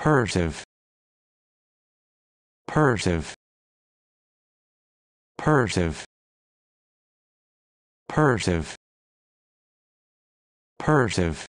Persive Persive Persive Persive Persive